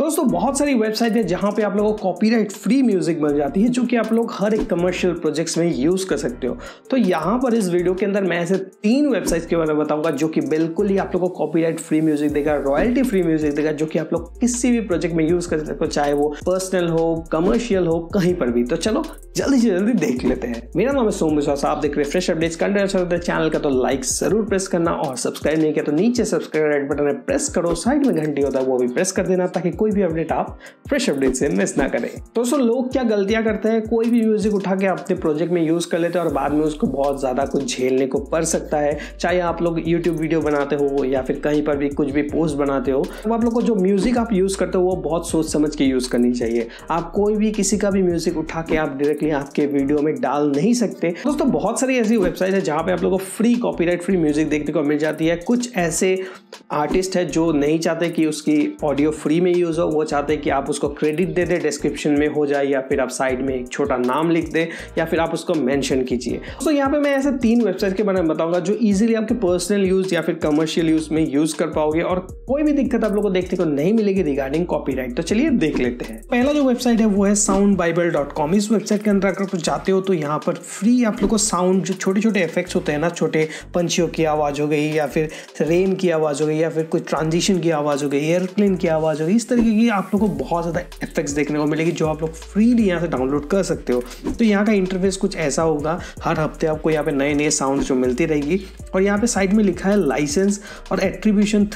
तो दोस्तों बहुत सारी वेबसाइट है जहाँ पे आप लोगों को कॉपीराइट फ्री म्यूजिक मिल जाती है जो कि आप लोग हर एक कमर्शियल प्रोजेक्ट्स में यूज़ कर सकते हो तो यहाँ पर इस वीडियो के अंदर मैं ऐसे तीन वेबसाइट्स के बारे में बताऊंगा जो कि बिल्कुल ही आप लोगों को कॉपीराइट फ्री म्यूजिक देगा रॉयल्टी फ्री म्यूजिक देगा जो कि आप लोग किसी भी प्रोजेक्ट में यूज़ कर सकते हो चाहे वो पर्सनल हो कमर्शियल हो कहीं पर भी तो चलो जल्दी से जल्दी देख लेते हैं मेरा नाम है सोम विश्वास आप देख रहे फ्रेश अपडेट्स कंटेंट अच्छा चैनल का तो लाइक जरूर प्रेस करना और सब्सक्राइब नहीं किया तो नीचे सब्सक्राइब बटन प्रेस करो साइड में घंटी होता है वो भी प्रेस कर देना ताकि कोई कोई भी अपडेट आप फ्रेश अपडेट से मिस ना करें दोस्तों लोग क्या गलतियां करते हैं कोई भी म्यूजिक उठा के अपने प्रोजेक्ट में यूज कर लेते हैं और बाद में उसको बहुत ज्यादा कुछ झेलने को पड़ सकता है चाहे आप लोग यूट्यूब वीडियो बनाते हो या फिर कहीं पर भी कुछ भी पोस्ट बनाते हो तो आप लोग को जो म्यूजिक आप यूज करते हो वो बहुत सोच समझ के यूज करनी चाहिए आप कोई भी किसी का भी म्यूजिक उठा के आप डायरेक्टली आपके वीडियो में डाल नहीं सकते दोस्तों बहुत सारी ऐसी वेबसाइट है जहां पे आप लोग को फ्री कॉपी फ्री म्यूजिक देखने को मिल जाती है कुछ ऐसे आर्टिस्ट है जो नहीं चाहते कि उसकी ऑडियो फ्री में यूज हो वो चाहते हैं कि आप उसको क्रेडिट दे दें डिस्क्रिप्शन में हो जाए या फिर आप साइड में एक छोटा नाम लिख दें या फिर आप उसको मैंशन कीजिए तो यहाँ पर मैं ऐसे तीन वेबसाइट के बारे में बताऊंगा जो ईजिली आपके पर्सनल यूज़ या फिर कमर्शियल यूज़ में यूज़ कर पाओगे और कोई भी दिक्कत आप लोग को देखने को नहीं मिलेगी रिगार्डिंग कॉपी तो चलिए देख लेते हैं पहला जो वेबसाइट है वो है साउंड बाइबल डॉट कॉम इस वेबसाइट के अंदर अगर आप जाते हो तो यहाँ पर फ्री आप लोग को साउंड जो छोटे छोटे इफेक्ट्स होते हैं ना छोटे पंछियों की आवाज़ हो गई या फिर रेन की आवाज़ हो गई या फिर कोई ट्रांजिशन की आवाज़ हो गई एयरप्लेन की आवाज़ हो गई इस तरह तरीके की आप लोग को बहुत ज़्यादा इफेक्ट्स देखने को मिलेगी जो आप लोग फ्रीली यहाँ से डाउनलोड कर सकते हो तो यहाँ का इंटरफेस कुछ ऐसा होगा हर हफ्ते आपको यहाँ पे नए नए साउंड जो मिलती रहेगी और यहाँ पे साइड में लिखा है लाइसेंस और एट्रीब्यूशन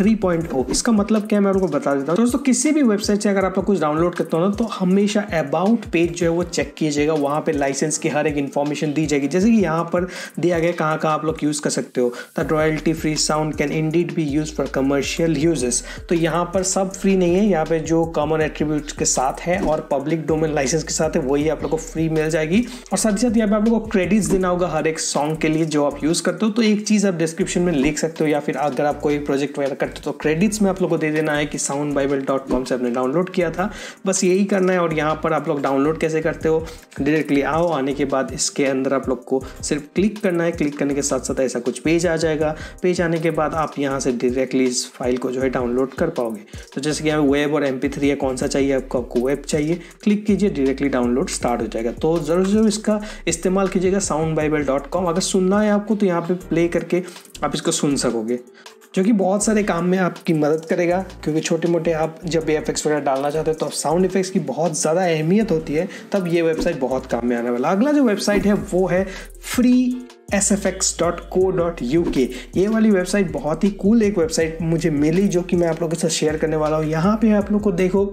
ओ oh। इसका मतलब क्या है मैं आपको बता देता हूँ दोस्तों किसी भी वेबसाइट से अगर आप लोग कुछ डाउनलोड करते हो ना तो हमेशा अबाउट पेज जो है वो चेक जाएगा वहाँ पर लाइसेंस की हर एक इन्फॉर्मेशन दी जाएगी जैसे कि यहाँ पर दिया गया कहाँ कहाँ आप लोग यूज़ कर सकते हो the royalty free sound can indeed be use for commercial uses तो यहाँ पर सब फ्री नहीं है यहाँ पे जो कॉमन एट्रीब्यूट के साथ है और पब्लिक डोमेन लाइसेंस के साथ है वही आप लोग को फ्री मिल जाएगी और साथ ही साथ यहाँ पे आप लोग को क्रेडिट्स देना होगा हर एक सॉन्ग के लिए जो आप यूज़ करते हो तो एक चीज़ आप डिस्क्रिप्शन में लिख सकते हो या फिर अगर आप कोई प्रोजेक्ट वगैरह करते हो तो क्रेडिट्स में आप लोग को दे देना है कि साउंड बाइबल डॉट कॉम से आपने डाउनलोड किया था बस यही करना है और यहाँ पर आप लोग डाउनलोड कैसे करते हो डायरेक्टली आओ आने के बाद इसके अंदर आप लोग को सिर्फ क्लिक करना है क्लिक करने के साथ साथ ऐसा कुछ पेज आ जाएगा पेज आने के बाद आप यहाँ से डायरेक्टली इस फाइल को जो है डाउनलोड कर पाओगे तो जैसे कि वेब और पर एम थ्री है कौन सा चाहिए आपको आपको वेब चाहिए क्लिक कीजिए डायरेक्टली डाउनलोड स्टार्ट हो जाएगा तो ज़रूर ज़रूर इसका इस्तेमाल कीजिएगा साउंड बाइबल डॉट कॉम अगर सुनना है आपको तो यहाँ पर प्ले करके आप इसको सुन सकोगे जो कि बहुत सारे काम में आपकी मदद करेगा क्योंकि छोटे मोटे आप जब ए एफेक्ट्स वगैरह डालना चाहते हो तो आप साउंड इफेक्ट्स की बहुत ज़्यादा अहमियत होती है तब ये वेबसाइट बहुत काम में आने वाला अगला जो वेबसाइट है वो है फ्री sfx.co.uk ये वाली वेबसाइट बहुत ही कूल एक वेबसाइट मुझे मिली जो कि मैं आप लोगों के साथ शेयर करने वाला हूँ यहाँ पे आप लोग को देखो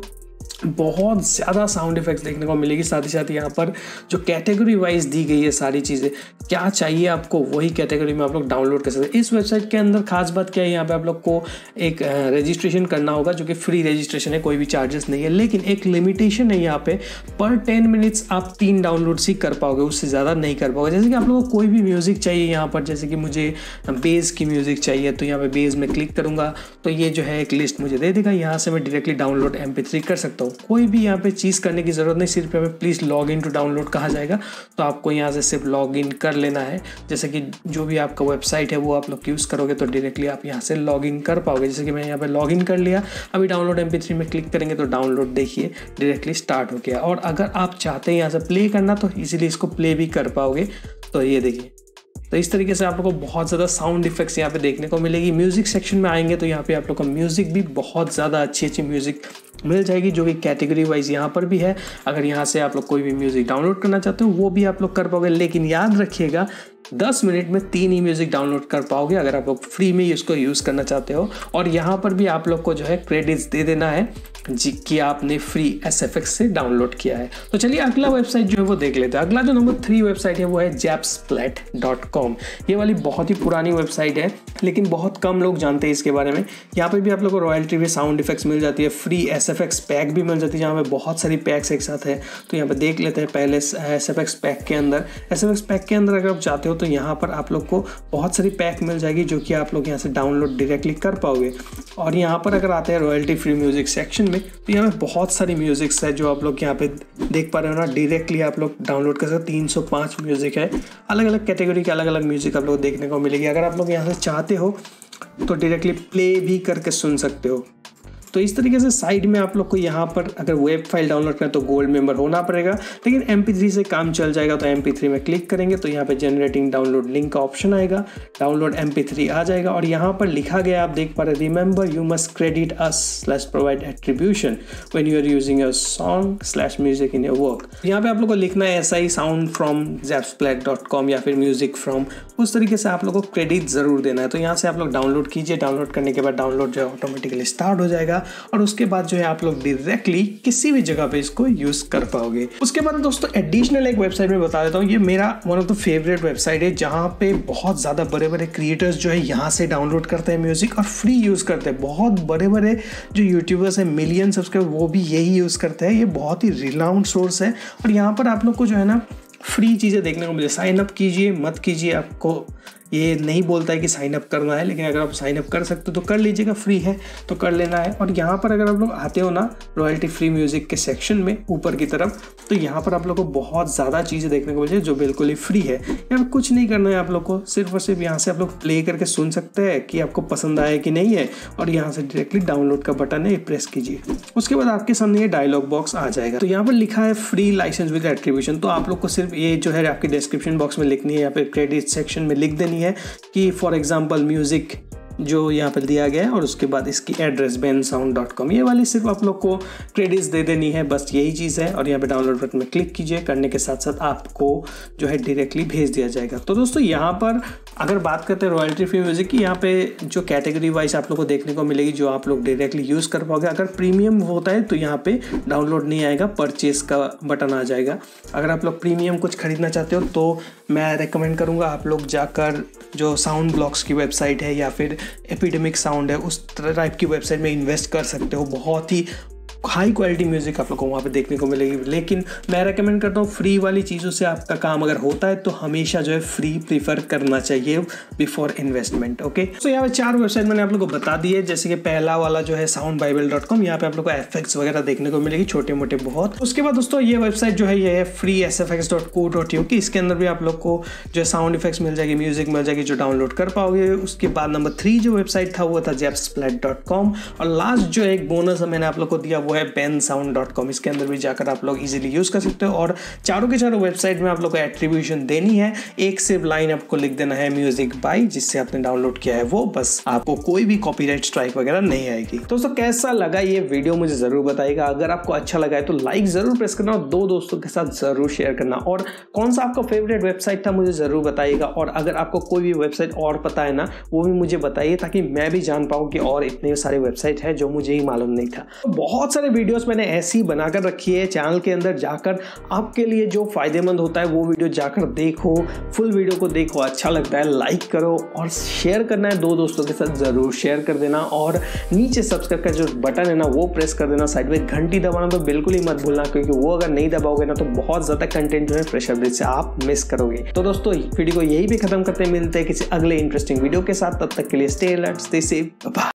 बहुत ज़्यादा साउंड इफेक्ट्स देखने को मिलेगी साथ ही साथ यहाँ पर जो कैटेगरी वाइज दी गई है सारी चीज़ें क्या चाहिए आपको वही कैटेगरी में आप लोग डाउनलोड कर सकते हैं इस वेबसाइट के अंदर खास बात क्या है यहाँ पर आप लोग को एक रजिस्ट्रेशन करना होगा जो कि फ्री रजिस्ट्रेशन है कोई भी चार्जेस नहीं है लेकिन एक लिमिटेशन है यहाँ पे पर टेन मिनट्स आप तीन डाउनलोड्स ही कर पाओगे उससे ज़्यादा नहीं कर पाओगे जैसे कि आप लोग को कोई भी म्यूज़िक चाहिए यहाँ पर जैसे कि मुझे बेस की म्यूज़िक चाहिए तो यहाँ पर बेस में क्लिक करूँगा तो ये जो है एक लिस्ट मुझे दे देगा यहाँ से मैं डायरेक्टली डाउनलोड एम कर सकता हूँ कोई भी यहाँ पे चीज़ करने की ज़रूरत नहीं सिर्फ हमें please log in to download कहा जाएगा तो आपको यहाँ से सिर्फ लॉग इन कर लेना है जैसे कि जो भी आपका वेबसाइट है वो आप लोग यूज़ करोगे तो डायरेक्टली आप यहाँ से लॉग इन कर पाओगे जैसे कि मैं यहाँ पर लॉग इन कर लिया अभी डाउनलोड एम में क्लिक करेंगे तो डाउनलोड देखिए डायरेक्टली स्टार्ट हो गया और अगर आप चाहते हैं यहाँ से प्ले करना तो ईजिली इसको प्ले भी कर पाओगे तो ये देखिए तो इस तरीके से आप लोग को बहुत ज़्यादा साउंड इफेक्ट्स यहाँ पे देखने को मिलेगी म्यूज़िक सेक्शन में आएंगे तो यहाँ पे आप लोग को म्यूज़िक भी बहुत ज़्यादा अच्छी अच्छी म्यूज़िक मिल जाएगी जो कि कैटेगरी वाइज यहाँ पर भी है अगर यहाँ से आप लोग कोई भी म्यूज़िक डाउनलोड करना चाहते हो वो भी आप लोग कर पाओगे लेकिन याद रखिएगा 10 मिनट में तीन ही म्यूज़िक डाउनलोड कर पाओगे अगर आप लोग फ्री में इसको यूज़ करना चाहते हो और यहाँ पर भी आप लोग को जो है क्रेडिट्स दे देना है जिसकी आपने फ्री एस एफ एक्स से डाउनलोड किया है तो चलिए अगला वेबसाइट जो है वो देख लेते हैं अगला जो नंबर थ्री वेबसाइट है वो है जैप्सप्लेट डॉट कॉम ये वाली बहुत ही पुरानी वेबसाइट है लेकिन बहुत कम लोग जानते हैं इसके बारे में यहाँ पे भी आप लोग को रॉयल्टी भी साउंड इफेक्ट्स मिल जाती है free S F X pack भी मिल जाती है जहाँ पे बहुत सारी पैक्स एक साथ है तो यहाँ पर देख लेते हैं पहले एस एफ एक्स पैक के अंदर एस एफ एक्स पैक के अंदर अगर आप जाते हो तो यहाँ पर आप लोग को बहुत सारी पैक मिल जाएगी जो कि आप लोग यहाँ से डाउनलोड डायरेक्टली कर पाओगे और यहाँ पर अगर आते हैं रॉयल्टी फ्री म्यूजिक सेक्शन में तो यहाँ पे बहुत सारी म्यूज़िक्स है जो आप लोग यहाँ पे देख पा रहे हो ना डायरेक्टली आप लोग डाउनलोड कर सकते तीन सौ पाँच म्यूज़िक है अलग अलग कैटेगरी के अलग अलग म्यूज़िक आप लोग देखने को मिलेगी अगर आप लोग यहाँ से चाहते हो तो डायरेक्टली प्ले भी करके सुन सकते हो तो इस तरीके से साइड में आप लोग को यहाँ पर अगर वेब फाइल डाउनलोड करें तो गोल्ड मेंबर होना पड़ेगा लेकिन एम से काम चल जाएगा तो एम में क्लिक करेंगे तो यहाँ पर जनरेटिंग डाउनलोड लिंक का ऑप्शन आएगा डाउनलोड एम आ जाएगा और यहाँ पर लिखा गया आप देख पा रहे remember you must credit us slash provide attribution when you are using your song slash music in your work यहाँ पे आप लोग को लिखना है ऐसा ही sound from zapsplat dot com या फिर म्यूजिक फ्रॉम उस तरीके से आप लोग को क्रेडिट ज़रूर देना है तो यहाँ से आप लोग डाउनलोड कीजिए डाउनलोड करने के बाद डाउनलोड जो है ऑटोमेटिकली स्टार्ट हो जाएगा जाएगा और उसके बाद जो है आप लोग डायरेक्टली किसी भी जगह पे इसको यूज कर पाओगे उसके बाद दोस्तों एडिशनल एक वेबसाइट में बता देता हूँ ये मेरा one of the favourite website है जहाँ पे बहुत ज़्यादा बड़े बड़े क्रिएटर्स जो है यहाँ से डाउनलोड करते हैं म्यूजिक और फ्री यूज़ करते हैं बहुत बड़े बड़े जो यूट्यूबर्स हैं मिलियन सब्सक्राइबर वो भी यही यूज़ करते हैं ये बहुत ही रिलाउंड सोर्स है और यहाँ पर आप लोग को जो है ना फ्री चीज़ें देखने को मिले साइन अप कीजिए मत कीजिए आपको ये नहीं बोलता है कि साइन अप करना है लेकिन अगर आप साइन अप कर सकते हो तो कर लीजिएगा फ्री है तो कर लेना है और यहाँ पर अगर आप लोग आते हो ना रॉयल्टी फ्री म्यूज़िक के सेक्शन में ऊपर की तरफ तो यहाँ पर आप लोग को बहुत ज़्यादा चीज़ें देखने को मिल जो बिल्कुल ही फ्री है यहाँ कुछ नहीं करना है आप लोग को सिर्फ और सिर्फ यहाँ से आप लोग प्ले करके सुन सकते हैं कि आपको पसंद आए कि नहीं है और यहाँ से डायरेक्टली डाउनलोड का बटन है प्रेस कीजिए उसके बाद आपके सामने ये डायलॉग बॉक्स आ जाएगा तो यहाँ पर लिखा है फ्री लाइसेंस विद एट्रीब्यूशन तो आप लोग को सिर्फ ये जो है आपके डिस्क्रिप्शन बॉक्स में लिखनी है या फिर क्रेडिट सेक्शन में लिख देनी है है कि फॉर एग्ज़ाम्पल म्यूज़िक जो यहाँ पर दिया गया है और उसके बाद इसकी address Bensound dot com ये वाली सिर्फ आप लोग को क्रेडिट्स दे देनी है बस यही चीज़ है और यहाँ पे डाउनलोड बटन में क्लिक कीजिए करने के साथ साथ आपको जो है डायरेक्टली भेज दिया जाएगा तो दोस्तों यहाँ पर अगर बात करते हैं रॉयल्टी फ्री म्यूज़िक की यहाँ पे जो कैटेगरी वाइज आप लोग को देखने को मिलेगी जो आप लोग डायरेक्टली यूज़ कर पाओगे अगर प्रीमियम होता है तो यहाँ पर डाउनलोड नहीं आएगा परचेज का बटन आ जाएगा अगर आप लोग प्रीमियम कुछ ख़रीदना चाहते हो तो मैं रिकमेंड करूँगा आप लोग जाकर जो साउंड ब्लॉक्स की वेबसाइट है या फिर एपिडेमिक साउंड है उस टाइप की वेबसाइट में इन्वेस्ट कर सकते हो बहुत ही हाई क्वालिटी म्यूज़िक आप लोग को वहाँ पे देखने को मिलेगी लेकिन मैं रेकमेंड करता हूँ फ्री वाली चीज़ों से आपका काम अगर होता है तो हमेशा जो है फ्री प्रीफर करना चाहिए बिफोर इन्वेस्टमेंट ओके तो यहाँ पे चार वेबसाइट मैंने आप लोग को बता दी है जैसे कि पहला वाला जो है साउंड बाइबल डॉट कॉम यहाँ पे आप लोग को एफ वगैरह देखने को मिलेगी छोटे मोटे बहुत उसके बाद दोस्तों ये वेबसाइट जो है ये है free S F X dot co dot U की इसके अंदर भी आप लोग को जो है साउंड इफेक्ट्स मिल जाएगी म्यूजिक मिल जाएगी जो डाउनलोड कर पाओगे उसके बाद नंबर थ्री जो वेबसाइट था वो था जेप्सप्लेट डॉट कॉम और लास्ट जो एक बोनस मैंने आप लोग को दिया वो वो है पेन साउंड डॉट कॉम इसके अंदर भी जाकर आप लोग इजीली यूज़ कर सकते हो और चारों के चारों वेबसाइट में आप लोग को एट्रीब्यूशन देनी है एक सिर्फ लाइन आपको लिख देना है म्यूजिक बाई जिससे आपने डाउनलोड किया है वो बस आपको कोई भी कॉपीराइट स्ट्राइक वगैरह नहीं आएगी तो दोस्तों कैसा लगा ये वीडियो मुझे जरूर बताएगा अगर आपको अच्छा लगा है तो लाइक जरूर प्रेस करना और दो दोस्तों के साथ जरूर शेयर करना और कौन सा आपका फेवरेट वेबसाइट था मुझे जरूर बताइएगा और अगर आपको कोई भी वेबसाइट और पता है ना वो भी मुझे बताइए ताकि मैं भी जान पाऊँ कि और इतने सारे वेबसाइट है जो मुझे ही मालूम नहीं था तो बहुत सारे सारी वीडियोस मैंने ऐसी बनाकर रखी है चैनल के अंदर जाकर आपके लिए जो फ़ायदेमंद होता है वो वीडियो जाकर देखो फुल वीडियो को देखो अच्छा लगता है लाइक करो और शेयर करना है दो दोस्तों के साथ ज़रूर शेयर कर देना और नीचे सब्सक्राइब का जो बटन है ना वो प्रेस कर देना साइड में घंटी दबाना तो बिल्कुल ही मत भूलना क्योंकि वो अगर नहीं दबाओगे ना तो बहुत ज़्यादा कंटेंट जो है प्रेशर ब्रिज से आप मिस करोगे तो दोस्तों वीडियो को यही भी खत्म करते मिलते हैं किसी अगले इंटरेस्टिंग वीडियो के साथ तब तक के लिए stay alert stay safe bye